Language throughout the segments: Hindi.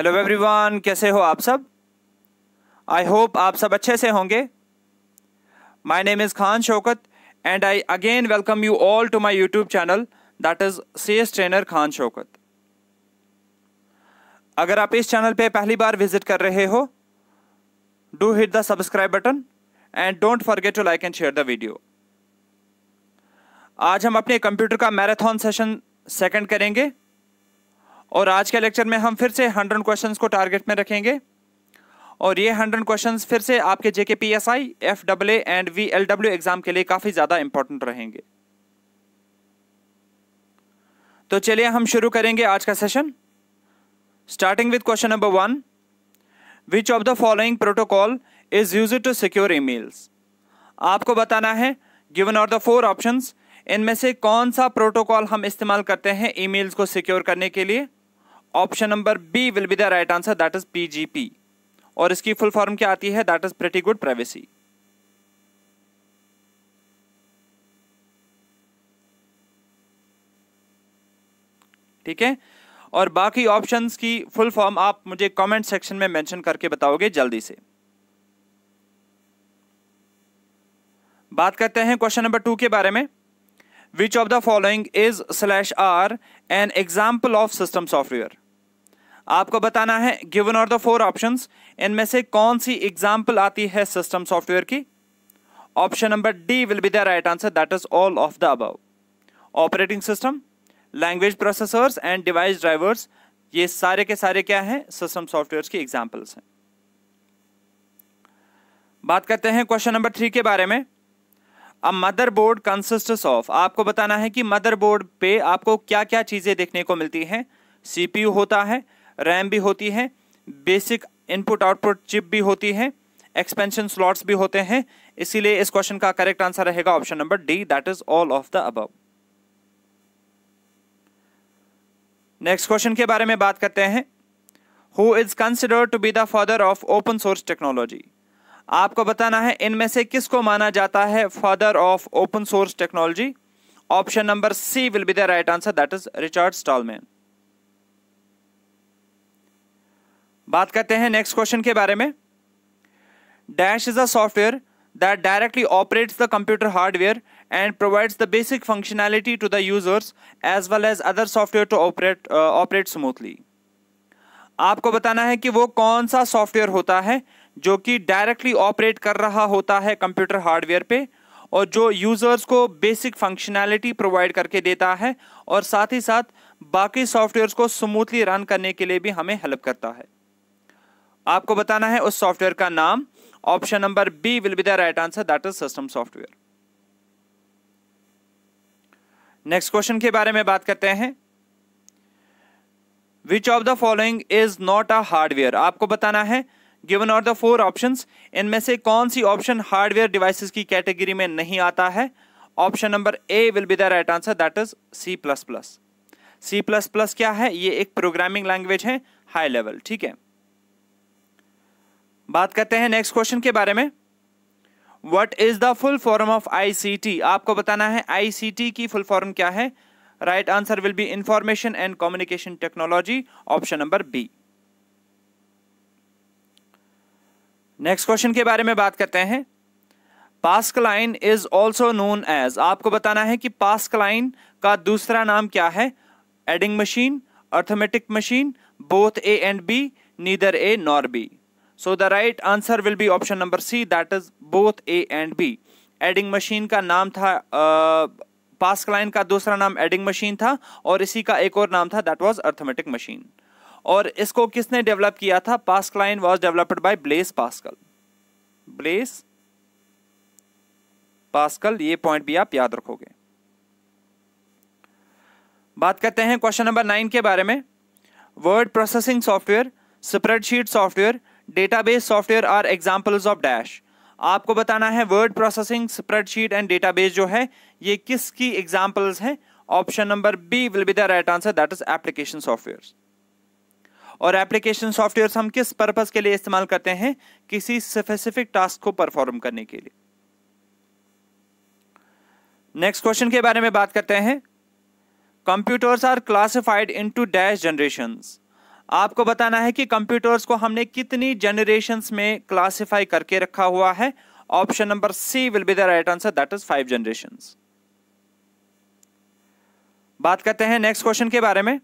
हेलो एवरीवन कैसे हो आप सब आई होप आप सब अच्छे से होंगे my name is Khan Shaukat and I again welcome you all to my YouTube channel that is cess trainer Khan Shaukat अगर आप इस चैनल पे पहली बार विजिट कर रहे हो do hit the subscribe button and don't forget to like and share the video आज हम अपने कंप्यूटर का मैराथन सेशन सेकेंड करेंगे और आज के लेक्चर में हम फिर से हंड्रेड क्वेश्चन को टारगेट में रखेंगे और ये हंड्रेड क्वेश्चन फिर से आपके JK P S I F W and V L W exam के लिए काफ़ी ज़्यादा इंपॉर्टेंट रहेंगे तो चलिए हम शुरू करेंगे आज का session starting with question number one which of the following protocol is use to secure emails आपको बताना है given are the four option इनमें से कौन सा प्रोटोकॉल हम इस्तेमाल करते हैं ईमेल्स को सिक्योर करने के लिए option number B will be the right answer that is PGP और इसकी फुल फॉर्म क्या आती है that is pretty good privacy ठीक है और बाकी ऑप्शंस की फुल फॉर्म आप मुझे कमेंट सेक्शन में मेंशन करके बताओगे जल्दी से बात करते हैं क्वेश्चन नंबर टू के बारे में which of the following is slash are an example of system software आपको बताना है given are the four option इनमें से कौन सी एग्जाम्पल आती है सिस्टम सॉफ्टवेयर की option number D will be the right answer that is all of the above operating system language processors and device drivers ये सारे के सारे क्या हैं सिस्टम सॉफ्टवेयर की एग्जाम्पल्स हैं बात करते हैं क्वेश्चन नंबर थ्री के बारे में अब मदरबोर्ड कंसिस्टस ऑफ आपको बताना है कि मदरबोर्ड पे आपको क्या क्या चीज़ें देखने को मिलती हैं सीपीयू होता है रैम भी होती है बेसिक इनपुट आउटपुट चिप भी होती है एक्सपेंशन स्लॉट्स भी होते हैं इसीलिए इस क्वेश्चन का करेक्ट आंसर रहेगा option number D that is all of the अब नेक्स्ट क्वेश्चन के बारे में बात करते हैं who is considered to be the father of open source technology आपको बताना है इनमें से किसको माना जाता है father of open source technology option number C will be the right answer that is Richard Stallman बात करते हैं नेक्स्ट क्वेश्चन के बारे में dash is a software that directly operates the computer hardware and provides the basic functionality to the users as well as other software to operate operate smoothly आपको बताना है कि वो कौन सा सॉफ्टवेयर होता है जो कि डायरेक्टली ऑपरेट कर रहा होता है कंप्यूटर हार्डवेयर पे और जो यूज़र्स को बेसिक फंक्शनैलिटी प्रोवाइड करके देता है और साथ ही साथ बाकी सॉफ्टवेयर को स्मूथली रन करने के लिए भी हमें हेल्प करता है आपको बताना है उस सॉफ्टवेयर का नाम option number B will be the right answer that is system software next question के बारे में बात करते हैं which of the following is not a hardware आपको बताना है given are the four options इनमें से कौन सी ऑप्शन हार्डवेयर डिवाइसेस की कैटेगरी में नहीं आता है option number A will be the right answer that is C plus plus C plus plus क्या है ये एक प्रोग्रामिंग लैंग्वेज है हाई लेवल ठीक है बात करते हैं नेक्स्ट क्वेश्चन के बारे में what is the full form of T आपको बताना है टी की फुल फॉर्म क्या है right answer will be information and communication technology option number B next question के बारे में बात करते हैं pascaline is also known as आपको बताना है कि पास्कलाइन का दूसरा नाम क्या है adding machine arithmetic machine both A and B neither A nor B so the right answer will be option number C that is both A and B adding machine का नाम था पास्कलाइन का दूसरा नाम एडिंग मशीन था और इसी का एक और नाम था दैट वॉज अर्थमेटिक मशीन और इसको किसने डेवलप किया था pascaline was developed by Blaise Pascal Blaise Pascal ये पॉइंट भी आप याद रखोगे बात करते हैं क्वेश्चन नंबर नाइन के बारे में word processing software spreadsheet software database software are examples of dash आपको बताना है word processing spreadsheet and database जो है ये किसकी एग्जांपल्स हैं option number B will be the right answer that is application software और एप्लीकेशन सॉफ्टवेयर हम किस पर्पज़ के लिए इस्तेमाल करते हैं किसी स्पेसिफिक टास्क को परफॉर्म करने के लिए नेक्स्ट क्वेश्चन के बारे में बात करते हैं computers are classified into dash generation आपको बताना है कि कंप्यूटर्स को हमने कितनी जनरेशन में क्लासिफाई करके रखा हुआ है option number C will be the right answer that is five generation बात करते हैं नेक्स्ट क्वेश्चन के बारे में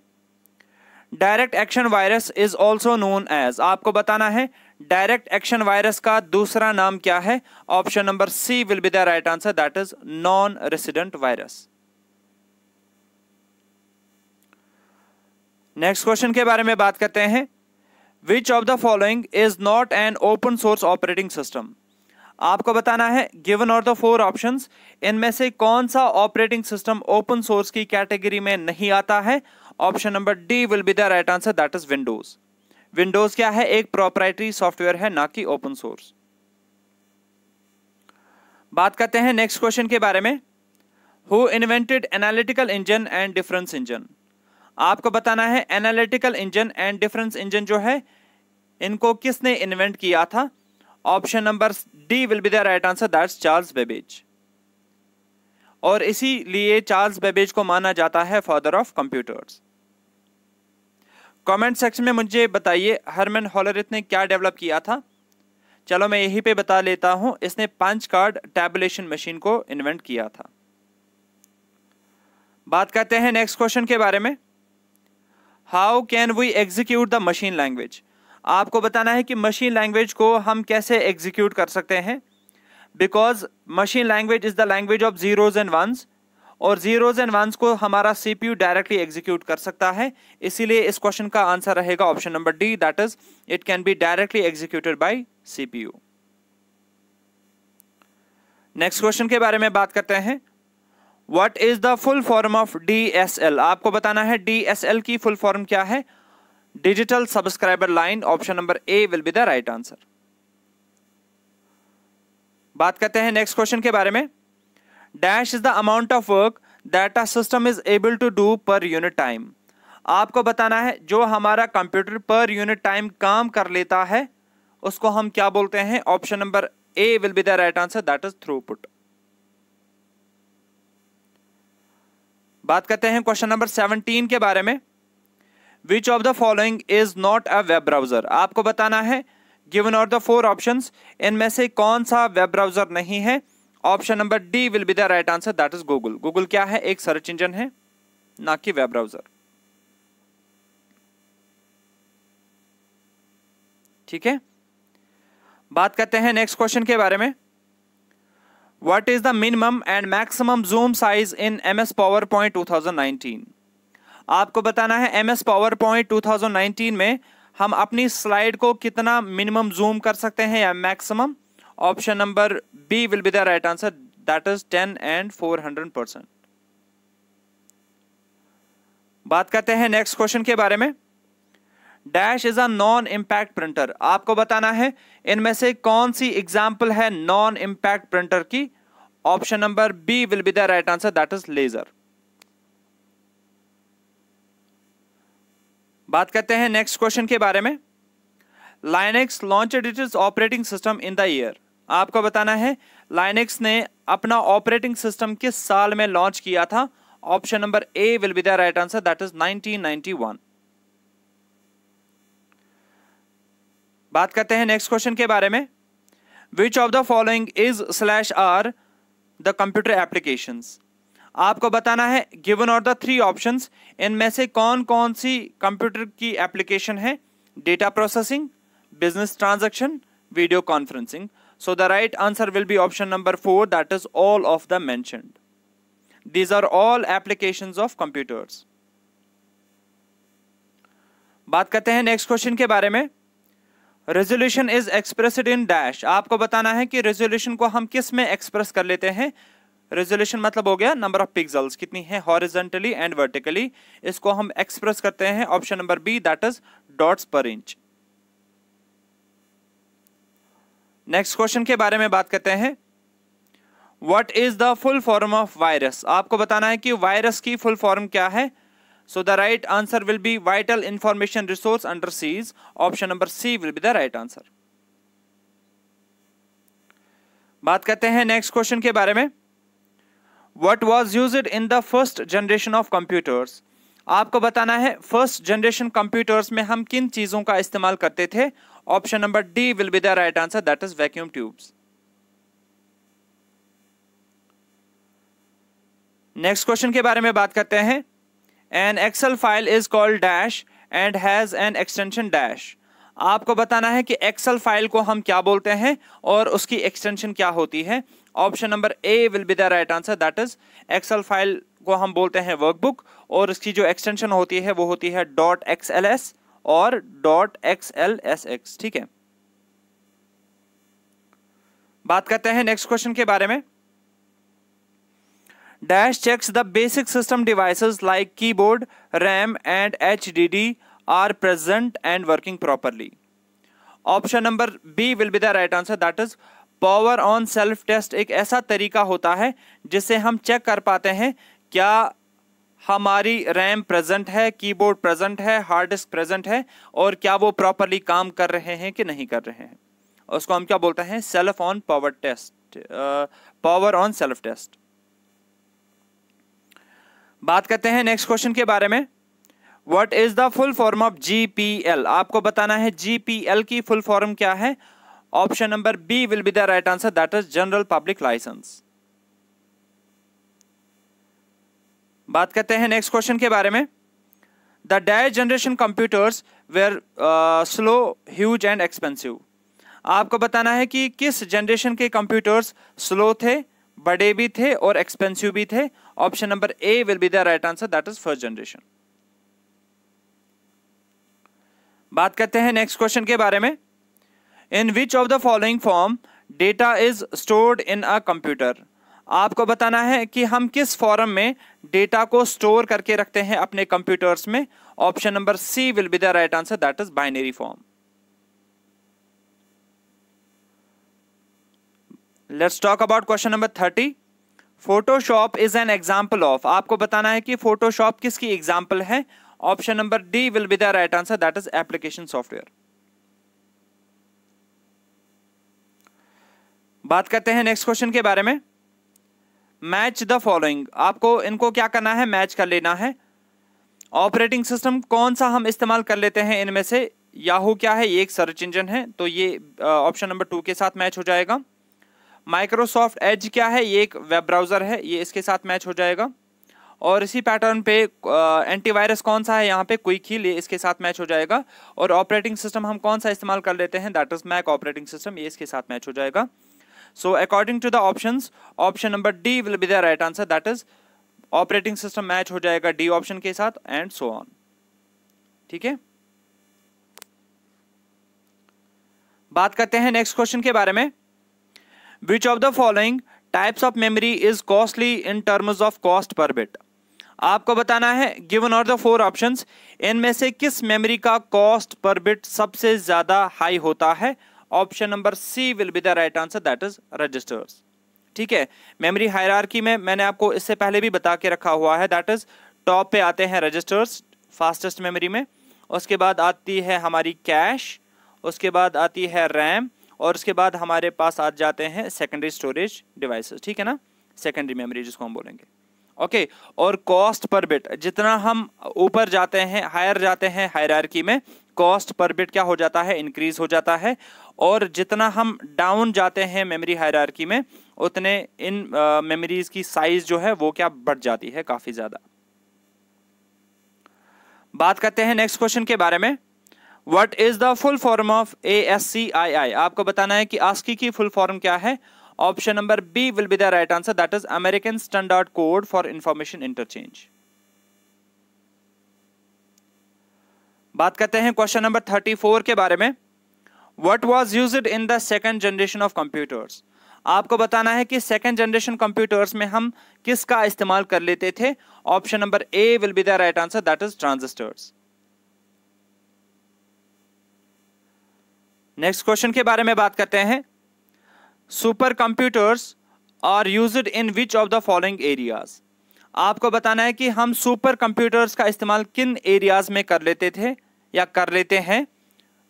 direct action virus is also known as आपको बताना है डायरेक्ट एक्शन वायरस का दूसरा नाम क्या है option number C will be the right answer that is non resident virus next question के बारे में बात करते हैं which of the following is not an open source operating system आपको बताना है गिवन और द फोर ऑप्शंस इनमें से कौन सा ऑपरेटिंग सिस्टम ओपन सोर्स की कैटेगरी में नहीं आता है option number D will be the right answer that is Windows Windows क्या है एक प्रोपराइटरी सॉफ्टवेयर है ना कि ओपन सोर्स बात करते हैं नेक्स्ट क्वेश्चन के बारे में who invented analytical engine and difference engine आपको बताना है analytical engine and difference engine जो है इनको किसने इन्वेंट किया था option number D will be the right answer that's Charles Babbage और इसीलिए चार्ल्स बेबेज को माना जाता है father of computers comment section में मुझे बताइए हरमन हॉलरिथ ने क्या डेवलप किया था चलो मैं यहीं पे बता लेता हूं इसने पंच कार्ड टैबुलेशन मशीन को इन्वेंट किया था बात करते हैं नेक्स्ट क्वेश्चन के बारे में how can we execute the machine language आपको बताना है कि मशीन लैंग्वेज को हम कैसे एग्जीक्यूट कर सकते हैं because machine language is the language of zeros and ones और जीरोज एंड वंस को हमारा सीपीयू डायरेक्टली एग्जीक्यूट कर सकता है इसीलिए इस क्वेश्चन का आंसर रहेगा option number D that is it can be directly executed by CPU next question के बारे में बात करते हैं what is the full form of L आपको बताना है एल की फुल फॉर्म क्या है digital subscriber line option number A will be the right answer बात करते हैं नेक्स्ट क्वेश्चन के बारे में dash is the amount of work that system is able to do per unit time आपको बताना है जो हमारा कंप्यूटर पर यूनिट टाइम काम कर लेता है उसको हम क्या बोलते हैं option number A will be the right answer that is throughput बात करते हैं क्वेश्चन नंबर सेवनटीन के बारे में which of the following is not a web browser आपको बताना है given are the four option इनमें से कौन सा वेब ब्राउजर नहीं है option number D will be the right answer that is Google Google क्या है एक सर्च इंजन है ना कि वेब ब्राउजर ठीक है बात करते हैं नेक्स्ट क्वेश्चन के बारे में what is the minimum and maximum zoom size in M S PowerPoint two आपको बताना है M S PowerPoint two में हम अपनी स्लाइड को कितना मिनिमम जूम कर सकते हैं या maximum option number B will be the right answer that is ten and four hundred percent बात करते हैं नेक्स्ट क्वेश्चन के बारे में dash is a non impact printer आपको बताना है इनमें से कौन सी एग्जाम्पल है नॉन इंपैक्ट प्रिंटर की option number B will be the right answer that is laser बात करते हैं नेक्स्ट क्वेश्चन के बारे में Linux launch it is operating system in the year आपको बताना है लाइनेक्स ने अपना ऑपरेटिंग सिस्टम किस साल में लॉन्च किया था option number A will be the right answer that is 1991 बात करते हैं नेक्स्ट क्वेश्चन के बारे में which of the following is slash are the computer applications आपको बताना है गिवन और द थ्री ऑप्शंस इनमें से कौन कौन सी कंप्यूटर की एप्लीकेशन है data processing business transaction video conferencing so the right answer will be option number four that is all of the mentioned these are all application of computers बात करते हैं नेक्स्ट क्वेश्चन के बारे में resolution is expressed in dash आपको बताना है कि रेजोल्यूशन को हम किस में एक्सप्रेस कर लेते हैं रेजोल्यूशन मतलब हो गया नंबर ऑफ पिक्सल्स कितनी है हॉरिजेंटली एंड वर्टिकली इसको हम एक्सप्रेस करते हैं option number B that is dots per inch next question के बारे में बात करते हैं what is the full form of virus आपको बताना है कि वायरस की फुल फॉर्म क्या है so the right answer will be vital information resource under siege option number C will be the right answer बात करते हैं नेक्स्ट क्वेश्चन के बारे में what was use in the first generation of computers आपको बताना है फर्स्ट जनरेशन कंप्यूटर्स में हम किन चीज़ों का इस्तेमाल करते थे option number D will be the right answer that is vacuum tubes next question के बारे में बात करते हैं an Excel file is called dash and has an extension dash आपको बताना है कि एक्सेल फाइल को हम क्या बोलते हैं और उसकी एक्सटेंशन क्या होती है option number A will be the right answer that is Excel file को हम बोलते हैं वर्कबुक और उसकी जो एक्सटेंशन होती है वो होती है डॉट एक्स एल एस और dot X L S X ठीक है बात करते हैं नेक्स्ट क्वेश्चन के बारे में dash checks the basic system devices like keyboard RAM and H D D are present and working properly option number B will be the right answer that is power on self test एक ऐसा तरीका होता है जिससे हम चेक कर पाते हैं क्या हमारी रैम प्रेजेंट है कीबोर्ड प्रेजेंट है हार्ड डिस्क प्रेजेंट है और क्या वो प्रॉपरली काम कर रहे हैं कि नहीं कर रहे हैं उसको हम क्या बोलते हैं self on power test power on self test बात करते हैं नेक्स्ट क्वेश्चन के बारे में what is the full form of L आपको बताना है एल की फुल फॉर्म क्या है option number B will be the right answer that is general public licence बात करते हैं नेक्स्ट क्वेश्चन के बारे में the dire generation computers were slow huge and expensive आपको बताना है कि किस जनरेशन के कंप्यूटर्स स्लो थे बड़े भी थे और एक्सपेंसिव भी थे option number A will be the right answer that is first generation बात करते हैं नेक्स्ट क्वेश्चन के बारे में in which of the following form data is stored in a computer आपको बताना है कि हम किस फॉर्म में डेटा को स्टोर करके रखते हैं अपने कंप्यूटर्स में option number C will be the right answer that is binary form let's talk about question number thirty Photoshop is an example of आपको बताना है कि फोटोशॉप किसकी एग्जाम्पल है Option number D will be the right answer that is application software. बात करते हैं नेक्स्ट क्वेश्चन के बारे में मैच द फॉलोइंग आपको इनको क्या करना है मैच कर लेना है ऑपरेटिंग सिस्टम कौन सा हम इस्तेमाल कर लेते हैं इनमें से याहू क्या है ये एक सर्च इंजन है तो ये ऑप्शन नंबर टू के साथ मैच हो जाएगा माइक्रोसॉफ्ट एज क्या है ये एक वेब ब्राउज़र है ये इसके साथ मैच हो जाएगा और इसी पैटर्न पे एंटीवायरस कौन सा है यहाँ पे क्विक ही इसके साथ मैच हो जाएगा और ऑपरेटिंग सिस्टम हम कौन सा इस्तेमाल कर लेते हैं that is Mac operating system ये इसके साथ मैच हो जाएगा so according to the option option number D will be the right answer that is operating system match हो जाएगा डी ऑप्शन के साथ एंड सो ऑन ठीक है बात करते हैं नेक्स्ट क्वेश्चन के बारे में which of the following types of memory is costly in terms of cost per bit आपको बताना है गिवन और द फोर ऑप्शंस इनमें से किस मेमोरी का कॉस्ट पर बिट सबसे ज्यादा हाई होता है option number C will be the right answer that is registers ठीक है मेमोरी हायरार्की में मैंने आपको इससे पहले भी बता के रखा हुआ है दैट इज टॉप पे आते हैं रजिस्टर्स फास्टेस्ट मेमोरी में उसके बाद आती है हमारी कैश उसके बाद आती है रैम और उसके बाद हमारे पास आ जाते हैं सेकेंडरी स्टोरेज डिवाइसेस ठीक है ना सेकेंडरी मेमोरी जिसको हम बोलेंगे ओके okay, और कॉस्ट पर बिट जितना हम ऊपर जाते हैं हायर जाते हैं हायर में कॉस्ट पर बिट क्या हो जाता है इंक्रीज हो जाता है और जितना हम डाउन जाते हैं मेमोरी हायर में उतने इन मेमोरीज की साइज जो है वो क्या बढ़ जाती है काफ़ी ज़्यादा बात करते हैं नेक्स्ट क्वेश्चन के बारे में what is the full form of A S C I I आपको बताना है कि आस्की की फुल फॉर्म क्या है option number B will be the right answer that is American standard code for information interchange बात करते हैं क्वेश्चन नंबर 34 के बारे में what was used in the second generation of computers आपको बताना है कि सेकंड जनरेशन कंप्यूटर्स में हम किसका इस्तेमाल कर लेते थे option number A will be the right answer that is transistors next question के बारे में बात करते हैं supercomputers are used in which of the following areas आपको बताना है कि हम सुपर कंप्यूटर्स का इस्तेमाल किन एरियाज में कर लेते थे या कर लेते हैं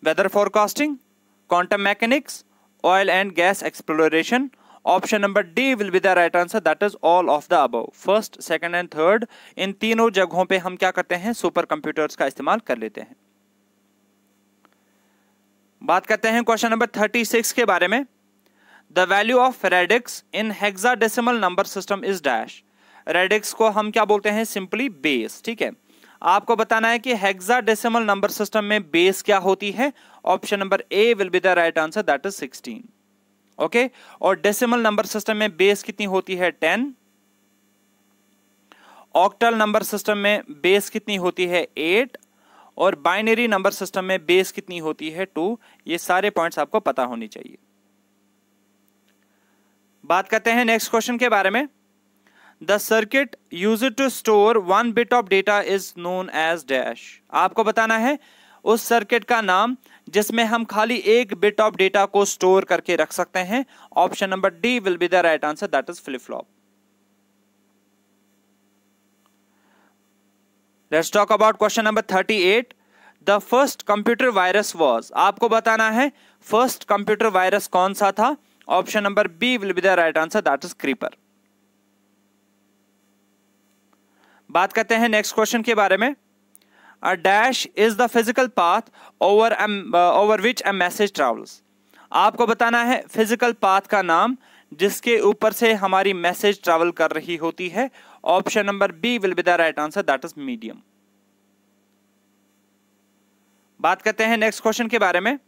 weather forecasting quantum mechanics oil and gas exploration option number D will be the right answer that is all of the above first second and third इन तीनों जगहों पे हम क्या करते हैं सुपर कंप्यूटर्स का इस्तेमाल कर लेते हैं बात करते हैं क्वेश्चन नंबर थर्टी सिक्स के बारे में the value of radix in hexadecimal number system is dash radix को हम क्या बोलते हैं सिंपली बेस ठीक है आपको बताना है कि हेक्साडेसिमल नंबर सिस्टम में बेस क्या होती है option number A will be the right answer that is 16 okay okay? और डेसिमल नंबर सिस्टम में बेस कितनी होती है 10 ऑक्टल नंबर सिस्टम में बेस कितनी होती है 8 और बाइनरी नंबर सिस्टम में बेस कितनी होती है 2 ये सारे पॉइंट्स आपको पता होनी चाहिए बात करते हैं नेक्स्ट क्वेश्चन के बारे में the circuit use to store one bit of data is known as dash आपको बताना है उस सर्किट का नाम जिसमें हम खाली एक बिट ऑफ डेटा को स्टोर करके रख सकते हैं option number D will be the right answer that is flip flop let's talk about question number thirty eight the first computer virus was आपको बताना है फर्स्ट कंप्यूटर वायरस कौन सा था Option number B will be the right answer that is creeper. बात करते हैं नेक्स्ट क्वेश्चन के बारे में a dash is the physical path over a, uh, over which a message travels आपको बताना है फिजिकल पाथ का नाम जिसके ऊपर से हमारी मैसेज ट्रैवल कर रही होती है option number B will be the right answer that is medium बात करते हैं नेक्स्ट क्वेश्चन के बारे में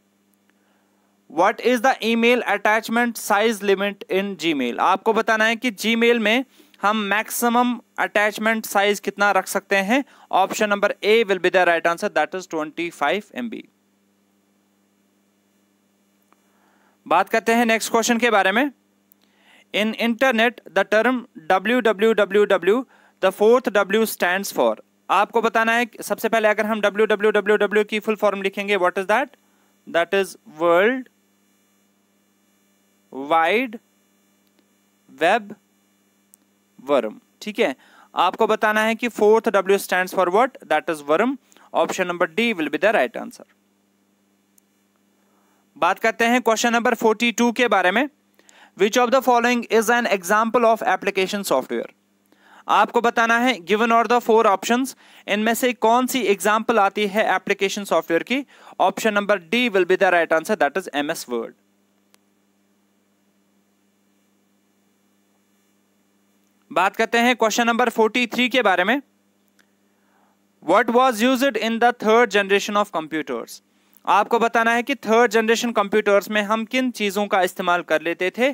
what is the email attachment size limit in Gmail आपको बताना है कि जीमेल में हम मैक्सिमम अटैचमेंट साइज कितना रख सकते हैं option number A will be the right answer that is 25 five बात करते हैं नेक्स्ट क्वेश्चन के बारे में in internet the term W W W W the fourth W stand for आपको बताना है सबसे पहले अगर हम डब्ल्यू डब्ल्यू डब्ल्यू डब्ल्यू की फुल फॉर्म लिखेंगे what is that that is world wide web worm ठीक है आपको बताना है कि fourth W stand for what that is worm option number D will be the right answer बात करते हैं क्वेश्चन नंबर 42 के बारे में which of the following is an example of application software आपको बताना है गिवन और द फोर ऑप्शन इनमें से कौन सी एग्जाम्पल आती है एप्लीकेशन सॉफ्टवेयर की option number D will be the right answer that is M S Word बात करते हैं क्वेश्चन नंबर फोर्टी थ्री के बारे में what was use in the third generation of computers आपको बताना है कि थर्ड जनरेशन कंप्यूटर्स में हम किन चीज़ों का इस्तेमाल कर लेते थे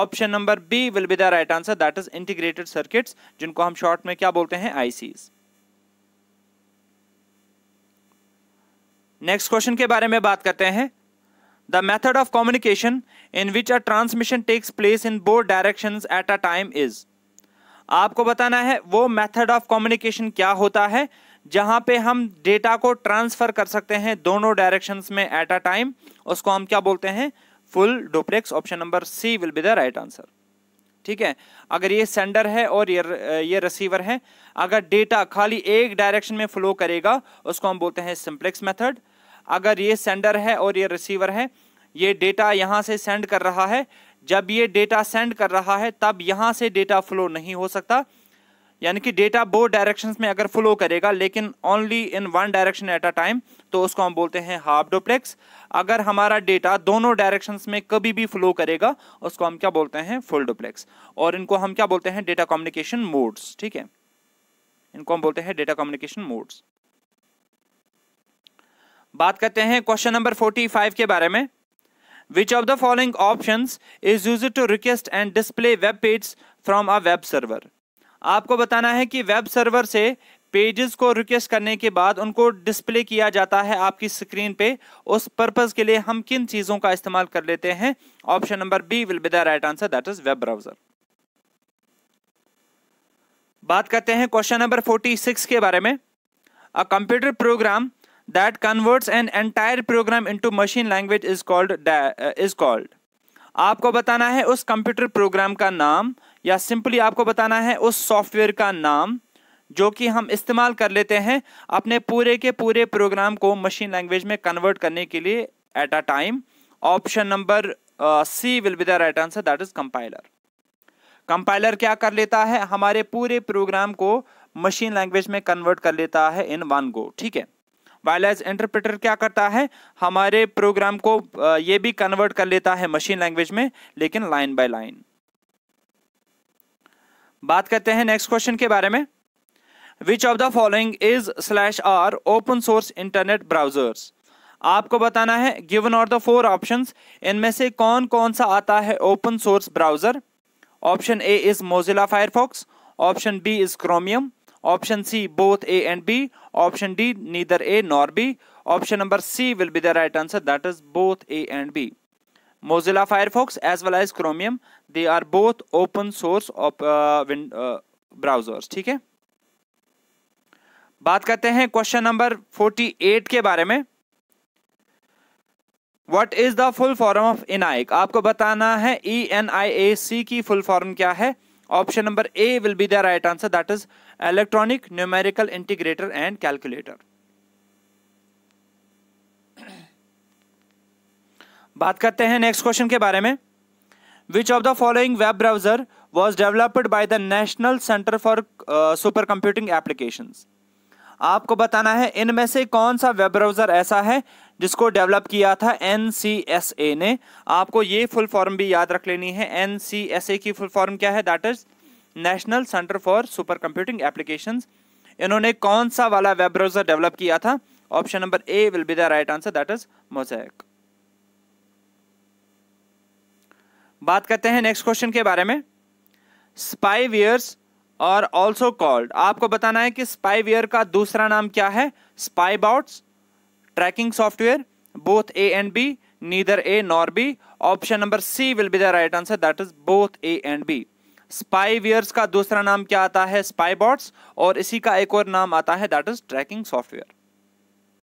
option number B will be the right answer that is integrated circuits जिनको हम शॉर्ट में क्या बोलते हैं आईसी नेक्स्ट क्वेश्चन के बारे में बात करते हैं the method of communication in which a transmission takes place in both direction at a time is आपको बताना है वो मेथड ऑफ कम्युनिकेशन क्या होता है जहां पे हम डेटा को ट्रांसफ़र कर सकते हैं दोनों डायरेक्शंस में एट अ टाइम उसको हम क्या बोलते हैं full duplex option number C will be the right answer ठीक है अगर ये सेंडर है और ये ये रिसीवर है अगर डेटा खाली एक डायरेक्शन में फ्लो करेगा उसको हम बोलते हैं सिंप्लेक्स मेथड अगर ये सेंडर है और ये रिसीवर है ये डेटा यहाँ से सेंड कर रहा है जब ये डेटा सेंड कर रहा है तब यहाँ से डेटा फ्लो नहीं हो सकता यानी कि डेटा बो डायरेक्शन में अगर फ्लो करेगा लेकिन only in one direction at a time तो उसको हम बोलते हैं हाफ डुप्लेक्स अगर हमारा डेटा दोनों डायरेक्शन में कभी भी फ्लो करेगा उसको हम क्या बोलते हैं फुल डुप्लेक्स और इनको हम क्या बोलते हैं डेटा कम्युनिकेशन मोड्स ठीक है इनको हम बोलते हैं डेटा कम्युनिकेशन मोड्स बात करते हैं क्वेश्चन नंबर फोर्टी फाइव के बारे में Which of the following options is used to request and display web pages from a web server? आपको बताना है कि वेब सर्वर से पेजेस को रिक्वेस्ट करने के बाद उनको डिस्प्ले किया जाता है आपकी स्क्रीन पे उस पर्पज के लिए हम किन चीजों का इस्तेमाल कर लेते हैं option number B will be the right answer that is web browser बात करते हैं क्वेश्चन नंबर 46 के बारे में a computer program that converts an entire program into machine language is called uh, is called आपको बताना है उस कंप्यूटर प्रोग्राम का नाम या सिंपली आपको बताना है उस सॉफ्टवेयर का नाम जो कि हम इस्तेमाल कर लेते हैं अपने पूरे के पूरे प्रोग्राम को मशीन लैंग्वेज में कन्वर्ट करने के लिए at a time option number C will be the right answer that is compiler compiler क्या कर लेता है हमारे पूरे प्रोग्राम को मशीन लैंग्वेज में कन्वर्ट कर लेता है इन वन गो ठीक है वाइल एज इंटरप्रेटर क्या करता है हमारे प्रोग्राम को ये भी कन्वर्ट कर लेता है मशीन लैंग्वेज में लेकिन लाइन बाय लाइन बात करते हैं नेक्स्ट क्वेश्चन के बारे में which of the following is slash are open source internet browsers आपको बताना है गिवन और द फोर ऑप्शन इनमें से कौन कौन सा आता है open source browser option A is Mozilla Firefox option B is Chromium option C both A and B option D neither A nor B option number C will be the right answer that is both A and B Mozilla Firefox as well as Chromium they are both open source of uh, uh ठीक है बात करते हैं क्वेश्चन नंबर 48 के बारे में what is the full form of ENIAC आपको बताना है ई एन आई ए सी की फुल फॉर्म क्या है option number A will be the right answer that is electronic numerical integrator and calculator बात करते हैं नेक्स्ट क्वेश्चन के बारे में which of the following web browser was developed by the National Centre for Super Computing Application आपको बताना है इनमें से कौन सा वेब ब्राउजर ऐसा है जिसको डेवलप किया था एन ने आपको ये फुल फॉर्म भी याद रख लेनी है एन की फुल फॉर्म क्या है that is National Centre for Super Computing Application इन्होंने कौन सा वाला वेब ब्राउजर डेवलप किया था option number A will be the right answer that is Mosaic बात करते हैं नेक्स्ट क्वेश्चन के बारे में स्पाईवियर्स और ऑल्सो कॉल्ड आपको बताना है कि स्पाइवियर का दूसरा नाम क्या है spybots tracking software both A and B neither A nor B option number C will be the right answer that is both A and B spywares का दूसरा नाम क्या आता है स्पाई बॉट्स और इसी का एक और नाम आता है दैट इज ट्रैकिंग सॉफ्टवेयर